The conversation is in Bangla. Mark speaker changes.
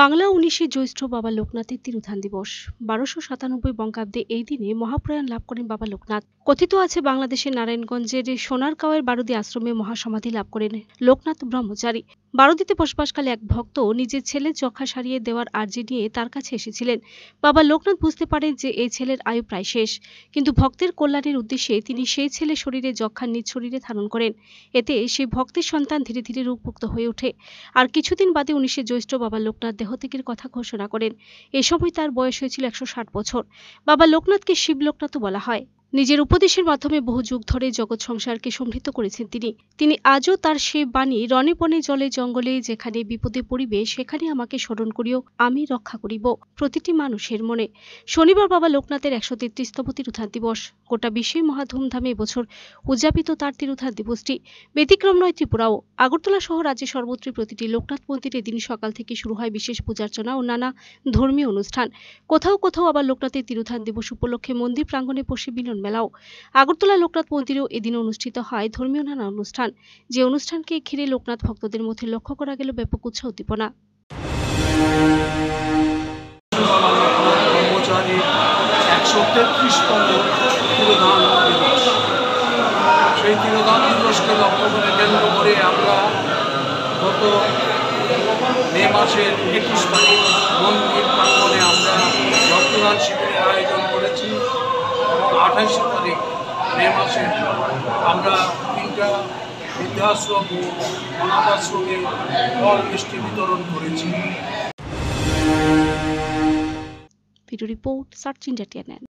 Speaker 1: বাংলা উনিশে জ্যৈষ্ঠ বাবা লোকনাথের তিরুধান দিবস বারোশো সাতানব্বই বঙ্গাব্দে এই দিনে মহাপ্রয়াণ লাভ করেন বাবা লোকনাথ কথিত আছে বাংলাদেশের নারায়ণগঞ্জের সোনারগাঁওয়ের বারুদি আশ্রমে মহাসমাধি লাভ করেন লোকনাথ ব্রহ্মচারী বারোদিতে বসবাসকালে এক ভক্ত নিজের ছেলে চক্ষা সারিয়ে দেওয়ার আর্জি নিয়ে তার কাছে এসেছিলেন বাবা লোকনাথ বুঝতে পারেন যে এই ছেলের আয়ু প্রায় শেষ কিন্তু ভক্তের কল্যাণের উদ্দেশ্যে তিনি সেই ছেলে শরীরে যক্ষার নিজ শরীরে ধারণ করেন এতে সেই ভক্তের সন্তান ধীরে ধীরে রোগমুক্ত হয়ে ওঠে আর কিছুদিন বাদে উনিশে জ্যৈষ্ঠ বাবা লোকনাথ দেহত্যাগের কথা ঘোষণা করেন এ সময় তার বয়স হয়েছিল একশো বছর বাবা লোকনাথকে শিব লোকনাথও বলা হয় নিজের উপদেশের মাধ্যমে বহু যুগ ধরে জগৎ সংসারকে সমৃদ্ধ করেছেন তিনি তিনি আজও তার সে বাণী রণে বনে জলে জঙ্গলে যেখানে বিপদে পড়িবে সেখানে আমাকে স্মরণ করিও আমি রক্ষা করিব প্রতিটি মানুষের মনে শনিবার বাবা লোকনাথের একশো তেত্রিশতম তিরুধান দিবস গোটা বিশ্বে মহা ধুমধামে এবছর উদযাপিত তার তিরুধান দিবসটি ব্যতিক্রম নয় ত্রিপুরাও আগরতলা সহ রাজ্যে সর্বত্র প্রতিটি লোকনাথ মন্দিরে দিন সকাল থেকে শুরু হয় বিশেষ পূজার্চনা ও নানা ধর্মীয় অনুষ্ঠান কোথাও কোথাও আবার লোকনাথের তিরুধান দিবস উপলক্ষে মন্দির প্রাঙ্গণে পশ্চিম মিলন মেলাও আগরতলা লোকনাথ মন্দিরেও এদিন অনুষ্ঠিত হয় ধর্মীয় নানা অনুষ্ঠান যে অনুষ্ঠানকে ঘিরে লোকনাথ ভক্তদের মধ্যে লক্ষ্য করা গেল ব্যাপক উৎসাহ উদ্দীপনা সেই তিরোধান দিবসকে লক্ষ্য করে কেন্দ্র করে আমরা গত মে মাসের একুশ তারিখ মন্দির আঠাইশ তারিখ মে মাসে আমরা তিনটা বৃদ্ধাশ্রম ও অনাথাশ্রমে ফল মিষ্টি বিতরণ করেছি ভিডিও রিপোর্ট সার্চ ইন্ডিয়া